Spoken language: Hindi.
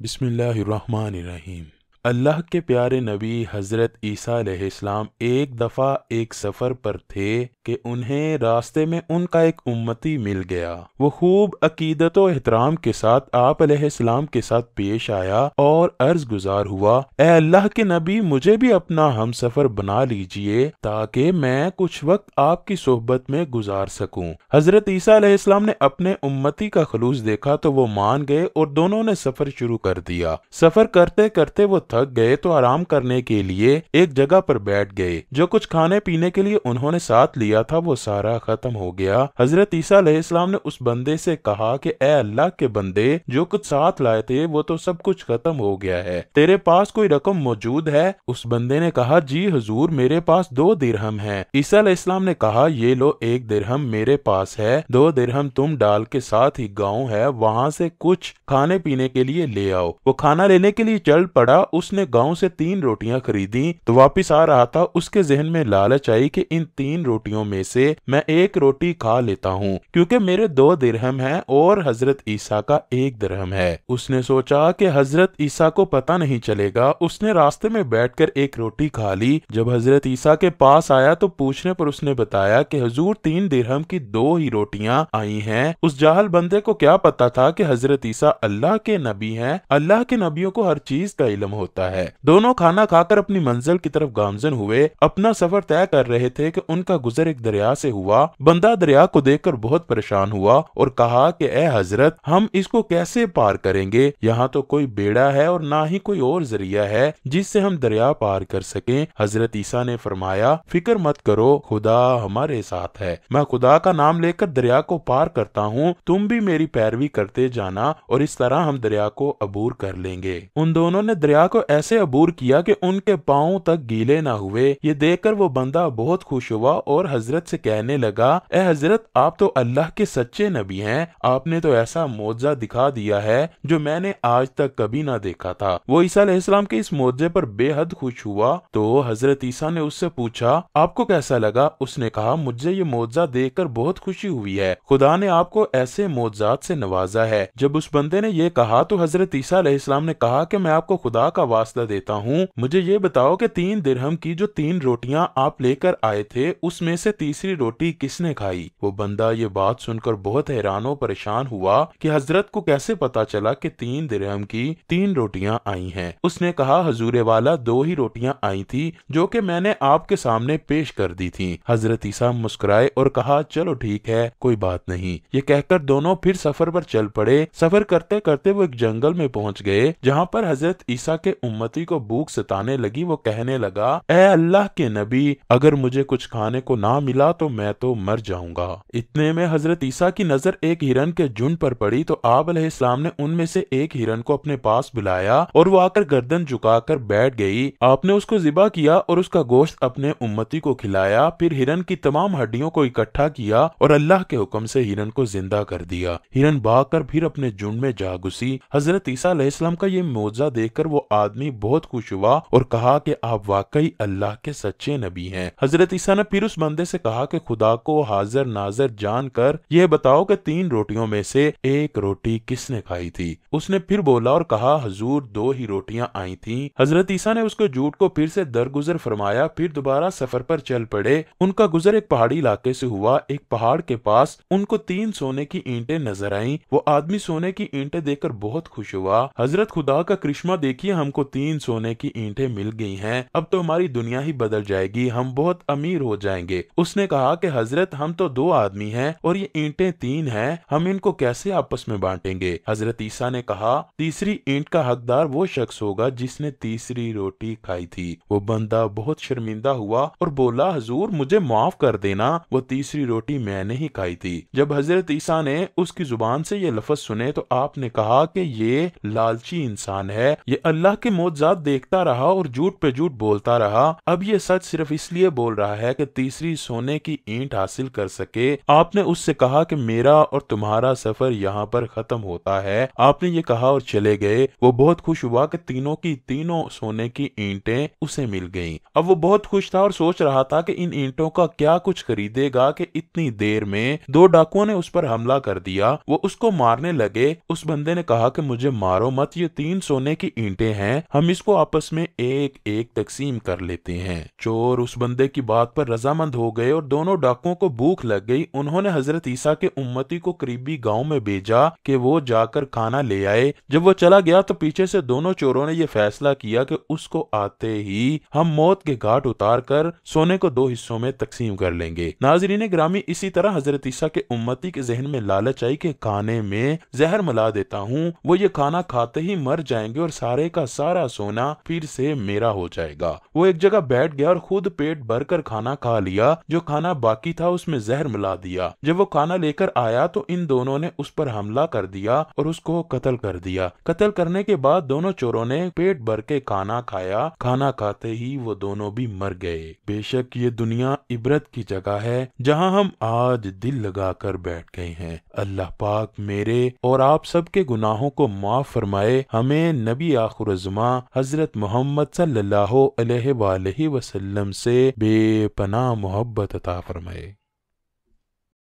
Bismillahirrahmanirrahim. अल्लाह के प्यारे नबी हज़रत ईसा एक दफ़ा एक सफ़र पर थे कि उन्हें रास्ते में उनका एक उम्मती मिल गया वो खूब अकीदत एहतराम के साथ आप अलैहिस्सलाम के साथ पेश आया और अर्ज गुजार हुआ ए अल्लाह के नबी मुझे भी अपना हम सफ़र बना लीजिए ताकि मैं कुछ वक्त आपकी सोहबत में गुजार सकूं हज़रत ईसा अलैहिस्सलाम ने अपने उम्मती का खलूस देखा तो वो मान गए और दोनों ने सफ़र शुरू कर दिया सफ़र करते करते वो थक गए तो आराम करने के लिए एक जगह पर बैठ गए जो कुछ खाने पीने के लिए उन्होंने साथ लिया था वो सारा खत्म हो गया हजरत ईसा ने उस बंदे से कहा कि ए अल्लाह के बंदे जो कुछ साथ लाए थे वो तो सब कुछ खत्म हो गया है तेरे पास कोई रकम मौजूद है उस बंदे ने कहा जी हजूर मेरे पास दो दिरहम है ईसा इस्लाम ने कहा ये लो एक दिरहम मेरे पास है दो दिरहम तुम डाल के साथ ही गाँव है वहाँ से कुछ खाने पीने के लिए ले आओ वो खाना लेने के लिए चल पड़ा उसने गांव से तीन रोटियां खरीदी तो वापिस आ रहा था उसके जहन में लालच आई कि इन तीन रोटियों में से मैं एक रोटी खा लेता हूँ क्योंकि मेरे दो दिरहम हैं और हजरत ईसा का एक दिरहम है उसने सोचा कि हजरत ईसा को पता नहीं चलेगा उसने रास्ते में बैठ एक रोटी खा ली जब हजरत ईसा के पास आया तो पूछने पर उसने बताया की हजूर तीन दिरहम की दो ही रोटियाँ आई है उस जहल बंदे को क्या पता था की हजरत ईसा अल्लाह के नबी है अल्लाह के नबियों को हर चीज का इलम होता होता है दोनों खाना खाकर अपनी मंजिल की तरफ गामजन हुए अपना सफर तय कर रहे थे कि उनका गुजर एक दरिया से हुआ बंदा दरिया को देखकर बहुत परेशान हुआ और कहा कि ए हजरत हम इसको कैसे पार करेंगे यहाँ तो कोई बेड़ा है और ना ही कोई और जरिया है जिससे हम दरिया पार कर सके हजरत ईसा ने फरमाया फिक्र मत करो खुदा हमारे साथ है मैं खुदा का नाम लेकर दरिया को पार करता हूँ तुम भी मेरी पैरवी करते जाना और इस तरह हम दरिया को अबूर कर लेंगे उन दोनों ने दरिया को ऐसे अबूर किया कि उनके पाओ तक गीले ना हुए ये देखकर वो बंदा बहुत खुश हुआ और हजरत से कहने लगा ए हजरत आप तो अल्लाह के सच्चे नबी हैं आपने तो ऐसा मोजा दिखा दिया है जो मैंने आज तक कभी ना देखा था वो ईसा इस्लाम के इस मोजे पर बेहद खुश हुआ तो हजरत ईसा ने उससे पूछा आपको कैसा लगा उसने कहा मुझे ये मोजा देख बहुत खुशी हुई है खुदा ने आपको ऐसे मोजात से नवाजा है जब उस बंदे ने ये कहा तो हजरत ईसा ने कहा की मैं आपको खुदा का वास्ता देता हूँ मुझे ये बताओ कि तीन दिरहम की जो तीन रोटियाँ आप लेकर आए थे उसमें से तीसरी रोटी किसने खाई वो बंदा ये बात सुनकर बहुत हैरान परेशान हुआ कि हजरत को कैसे पता चला कि तीन दिरहम की तीन रोटियाँ आई हैं उसने कहा हजूरे वाला दो ही रोटियाँ आई थी जो कि मैंने आपके सामने पेश कर दी थी हजरत ईसा मुस्कुराए और कहा चलो ठीक है कोई बात नहीं ये कहकर दोनों फिर सफर पर चल पड़े सफर करते करते वो एक जंगल में पहुंच गए जहाँ पर हजरत ईसा के उम्मती को भूख सताने लगी वो कहने लगा ए अल्लाह के नबी अगर मुझे कुछ खाने को ना मिला तो मैं तो मर जाऊंगा इतने में हजरत ईसा की नजर एक हिरन के झुंड पर पड़ी तो आप अलैहिस्सलाम ने उनमें से एक हिरन को अपने पास बुलाया और वो आकर गर्दन झुकाकर बैठ गई आपने उसको जिबा किया और उसका गोश्त अपने उम्मती को खिलाया फिर हिरन की तमाम हड्डियों को इकट्ठा किया और अल्लाह के हुक्म से हिरन को जिंदा कर दिया हिरन भाग कर फिर अपने झुंड में जा घुसी हजरत ईसा का ये मोजा देखकर वो आ आदमी बहुत खुश हुआ और कहा कि आप वाकई अल्लाह के सच्चे नबी हैं हजरत ईसा ने फिर उस बंदे से कहा कि खुदा को हाजिर नाजर जान कर यह बताओ कि तीन रोटियों में से एक रोटी किसने खाई थी उसने फिर बोला और कहा हजूर दो ही रोटियाँ आई थी हजरत ईसा ने उसको झूठ को फिर से दरगुजर फरमाया फिर दोबारा सफर पर चल पड़े उनका गुजर एक पहाड़ी इलाके से हुआ एक पहाड़ के पास उनको तीन सोने की ईंटे नजर आईं वो आदमी सोने की ईंटे देखकर बहुत खुश हुआ हजरत खुदा का करिश्मा देखिए हमको आपको तीन सोने की ईंटें मिल गई हैं अब तो हमारी दुनिया ही बदल जाएगी हम बहुत अमीर हो जाएंगे उसने कहा कि हजरत हम तो दो आदमी हैं और ये ईंटें तीन हैं हम इनको कैसे आपस में बांटेंगे हजरत ईसा ने कहा तीसरी ईंट का हकदार वो शख्स होगा जिसने तीसरी रोटी खाई थी वो बंदा बहुत शर्मिंदा हुआ और बोला हजूर मुझे माफ कर देना वो तीसरी रोटी मैंने ही खाई थी जब हजरत ईसा ने उसकी जुबान से ये लफज सुने तो आपने कहा कि ये लालची इंसान है ये अल्लाह के मोजात देखता रहा और झूठ पे झूठ बोलता रहा अब ये सच सिर्फ इसलिए बोल रहा है कि तीसरी सोने की ईंट हासिल कर सके आपने उससे कहा कि मेरा और तुम्हारा सफर यहाँ पर खत्म होता है आपने ये कहा और चले गए वो बहुत खुश हुआ कि तीनों की तीनों सोने की ईंटें उसे मिल गईं। अब वो बहुत खुश था और सोच रहा था कि इन ईंटों का क्या कुछ खरीदेगा कि इतनी देर में दो डाकुओं ने उस पर हमला कर दिया वो उसको मारने लगे उस बंदे ने कहा कि मुझे मारो मत ये तीन सोने की ईंटे हैं हैं हम इसको आपस में एक एक तकसीम कर लेते हैं चोर उस बंदे की बात पर रजामंद हो गए और दोनों डाकुओं को भूख लग गई उन्होंने हजरत ईसा के उम्मती को करीबी गांव में भेजा कि वो जाकर खाना ले आए जब वो चला गया तो पीछे से दोनों चोरों ने यह फैसला किया कि उसको आते ही हम मौत के घाट उतार कर सोने को दो हिस्सों में तकसीम कर लेंगे नाजरीन ग्रामी इसी तरह हजरत ईसा के उम्मती के जहन में लालच आई के खाने में जहर मिला देता हूँ वो ये खाना खाते ही मर जाएंगे और सारे का सारा सोना फिर से मेरा हो जाएगा वो एक जगह बैठ गया और खुद पेट भर कर खाना खा लिया जो खाना बाकी था उसमें जहर मिला दिया जब वो खाना लेकर आया तो इन दोनों ने उस पर हमला कर दिया और उसको कत्ल कर दिया कत्ल करने के बाद दोनों चोरों ने पेट भर के खाना खाया खाना खाते ही वो दोनों भी मर गए बेशक ये दुनिया इबरत की जगह है जहाँ हम आज दिल लगा कर बैठ गए हैं अल्लाह पाक मेरे और आप सबके गुनाहों को माफ फरमाए हमें नबी आखुर आजमा हजरत मोहम्मद सल्लल्लाहु अलैहि वसल्लम से बेपनाह मोहब्बत अता फरमाए